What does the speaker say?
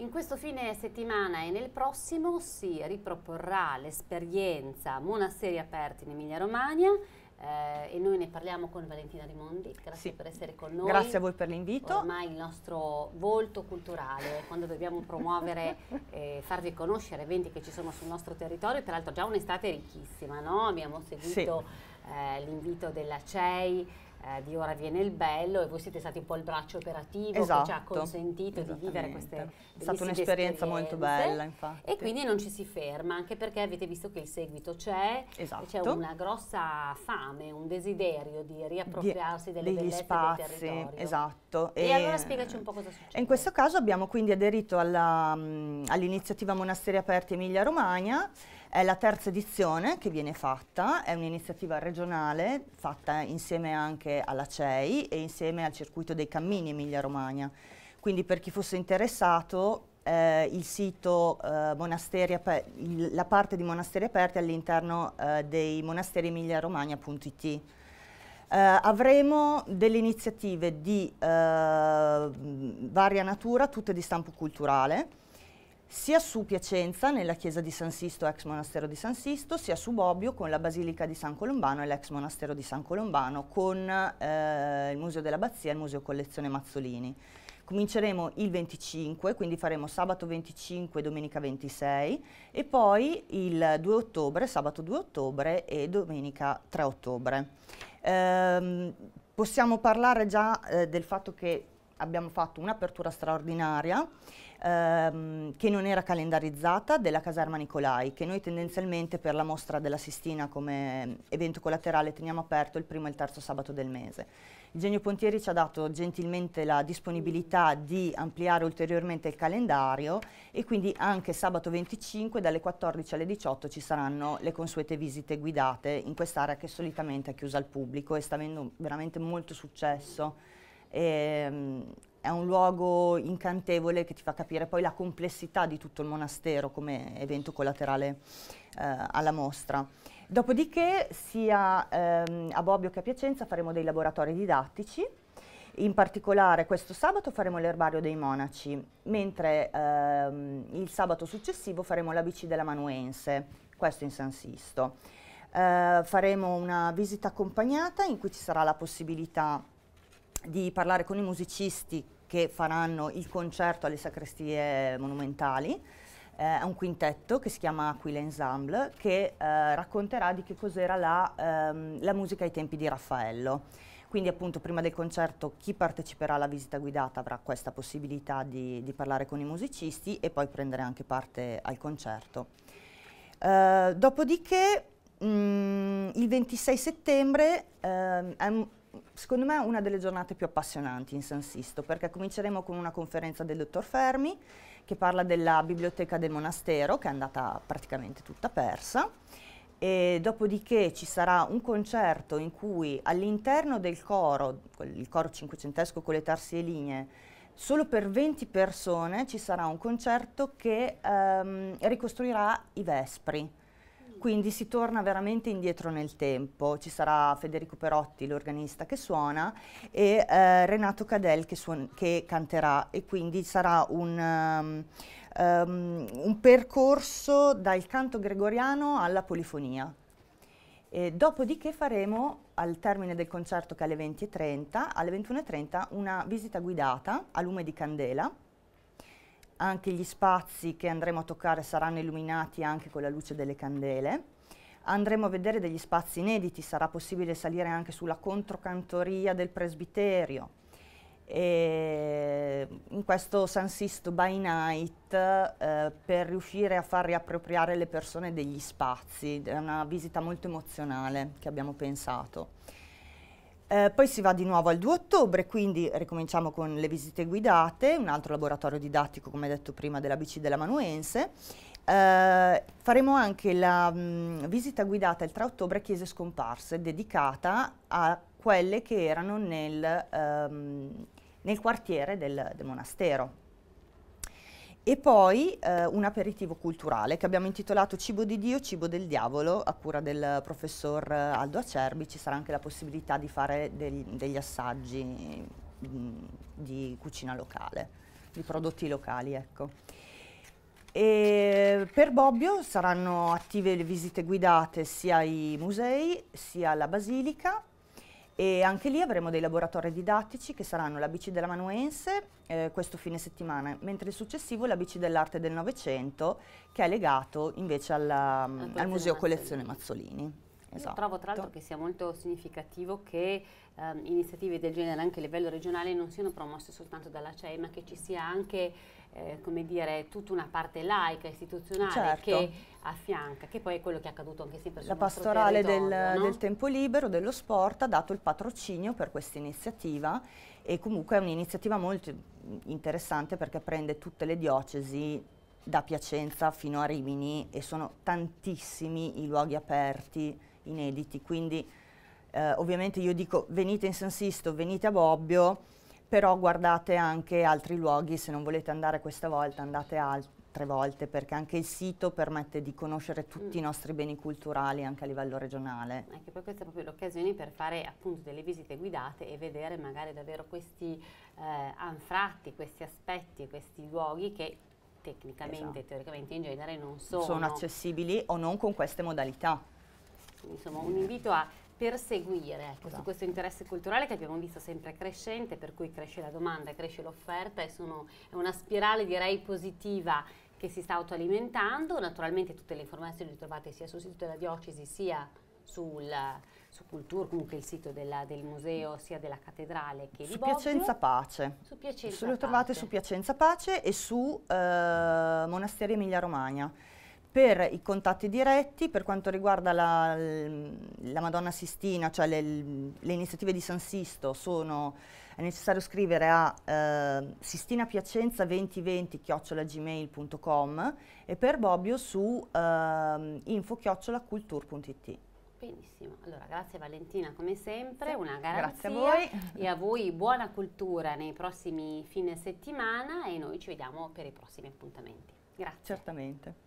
In questo fine settimana e nel prossimo si riproporrà l'esperienza Monasteri Aperti in Emilia Romagna eh, e noi ne parliamo con Valentina Rimondi, grazie sì. per essere con noi. Grazie a voi per l'invito. Ormai il nostro volto culturale, quando dobbiamo promuovere e eh, farvi conoscere eventi che ci sono sul nostro territorio, tra l'altro già un'estate ricchissima, no? abbiamo seguito sì. eh, l'invito della CEI, eh, di Ora viene il bello e voi siete stati un po' il braccio operativo esatto. che ci ha esatto. consentito di vivere queste È stata un'esperienza molto bella infatti. E quindi non ci si ferma anche perché avete visto che il seguito c'è, esatto. c'è una grossa fame, un desiderio di riappropriarsi delle degli spazi, Esatto. E, e, allora spiegaci un eh, po' cosa succede. In questo caso abbiamo quindi aderito mm, all'iniziativa Monasteri Aperti Emilia Romagna è la terza edizione che viene fatta, è un'iniziativa regionale fatta insieme anche alla CEI e insieme al circuito dei cammini Emilia-Romagna. Quindi per chi fosse interessato eh, il sito eh, monasteri la parte di monasteri aperti all'interno eh, dei monasteri emilia-romagna.it. Uh, eh, avremo delle iniziative di uh, varia natura, tutte di stampo culturale, sia su Piacenza, nella chiesa di San Sisto, ex monastero di San Sisto, sia su Bobbio con la basilica di San Colombano e l'ex monastero di San Colombano, con eh, il Museo dell'Abbazia e il Museo Collezione Mazzolini. Cominceremo il 25, quindi faremo sabato 25 e domenica 26 e poi il 2 ottobre, sabato 2 ottobre e domenica 3 ottobre. Ehm, possiamo parlare già eh, del fatto che abbiamo fatto un'apertura straordinaria ehm, che non era calendarizzata della caserma Nicolai, che noi tendenzialmente per la mostra della Sistina come evento collaterale teniamo aperto il primo e il terzo sabato del mese. Il Genio Pontieri ci ha dato gentilmente la disponibilità di ampliare ulteriormente il calendario e quindi anche sabato 25 dalle 14 alle 18 ci saranno le consuete visite guidate in quest'area che solitamente è chiusa al pubblico e sta avendo veramente molto successo Ehm, è un luogo incantevole che ti fa capire poi la complessità di tutto il monastero come evento collaterale eh, alla mostra. Dopodiché sia ehm, a Bobbio che a Piacenza faremo dei laboratori didattici, in particolare questo sabato faremo l'erbario dei monaci, mentre ehm, il sabato successivo faremo l'ABC della Manuense, questo in San Sisto. Eh, faremo una visita accompagnata in cui ci sarà la possibilità di parlare con i musicisti che faranno il concerto alle sacrestie monumentali. Eh, è un quintetto che si chiama Aquila Ensemble che eh, racconterà di che cos'era la, ehm, la musica ai tempi di Raffaello. Quindi appunto prima del concerto chi parteciperà alla visita guidata avrà questa possibilità di, di parlare con i musicisti e poi prendere anche parte al concerto. Eh, dopodiché mh, mm, il 26 settembre ehm, secondo me una delle giornate più appassionanti in San Sisto, perché cominceremo con una conferenza del dottor Fermi che parla della biblioteca del monastero, che è andata praticamente tutta persa. E dopodiché ci sarà un concerto in cui all'interno del coro, il coro cinquecentesco con le tarsi e linee, solo per 20 persone ci sarà un concerto che ehm, ricostruirà i Vespri quindi si torna veramente indietro nel tempo. Ci sarà Federico Perotti, l'organista che suona, e eh, Renato Cadel che, che, canterà e quindi sarà un, um, um, un percorso dal canto gregoriano alla polifonia. E dopodiché faremo, al termine del concerto che è alle 20.30, alle 21.30 una visita guidata a lume di candela anche gli spazi che andremo a toccare saranno illuminati anche con la luce delle candele. Andremo a vedere degli spazi inediti, sarà possibile salire anche sulla controcantoria del presbiterio. E in questo San Sisto by Night eh, per riuscire a far riappropriare le persone degli spazi, è una visita molto emozionale che abbiamo pensato. Eh, poi si va di nuovo al 2 ottobre, quindi ricominciamo con le visite guidate, un altro laboratorio didattico, come detto prima, dell'ABC della Manuense. Eh, faremo anche la mh, mm, visita guidata il 3 ottobre a chiese scomparse, dedicata a quelle che erano nel, ehm, nel quartiere del, del monastero e poi eh, un aperitivo culturale che abbiamo intitolato Cibo di Dio, Cibo del Diavolo, a cura del professor Aldo Acerbi. Ci sarà anche la possibilità di fare del, degli assaggi mh, mm, di cucina locale, di prodotti locali, ecco. E per Bobbio saranno attive le visite guidate sia ai musei sia alla basilica e anche lì avremo dei laboratori didattici che saranno la bici della Manuense eh, questo fine settimana, mentre il successivo è la bici dell'arte del Novecento che è legato invece alla, al Museo Mazzolini. Collezione Mazzolini. Esatto. Io trovo tra l'altro che sia molto significativo che ehm, iniziative del genere anche a livello regionale non siano promosse soltanto dalla CEI, ma che ci sia anche eh, come dire, tutta una parte laica, istituzionale certo. che affianca, che poi è quello che è accaduto anche sempre sul La pastorale del, no? del tempo libero, dello sport, ha dato il patrocinio per questa iniziativa e comunque è un'iniziativa molto interessante perché prende tutte le diocesi da Piacenza fino a Rimini e sono tantissimi i luoghi aperti inediti, quindi eh, ovviamente io dico venite in San Sisto, venite a Bobbio, però guardate anche altri luoghi, se non volete andare questa volta andate altre volte perché anche il sito permette di conoscere tutti mm. i nostri beni culturali anche a livello regionale. Anche poi questa è proprio l'occasione per fare appunto delle visite guidate e vedere magari davvero questi eh, anfratti, questi aspetti, questi luoghi che tecnicamente, esatto. teoricamente in genere non sono. sono accessibili o non con queste modalità insomma, un invito a perseguire ecco, su esatto. questo interesse culturale che abbiamo visto sempre crescente, per cui cresce la domanda, cresce l'offerta e sono, è una spirale direi positiva che si sta autoalimentando. Naturalmente tutte le informazioni le trovate sia sul sito della diocesi sia sul, su Cultura, comunque il sito della, del museo sia della cattedrale che su di Piacenza Pace. Su Piacenza Pace. Lo trovate su Piacenza Pace e su eh, Monasteri Emilia Romagna per i contatti diretti, per quanto riguarda la, la Madonna Sistina, cioè le, le, iniziative di San Sisto, sono, è necessario scrivere a eh, sistinapiacenza2020-gmail.com e per Bobbio su eh, info-cultur.it. Benissimo, allora grazie Valentina come sempre, una garanzia grazie a voi. e a voi buona cultura nei prossimi fine settimana e noi ci vediamo per i prossimi appuntamenti. Grazie. Certamente.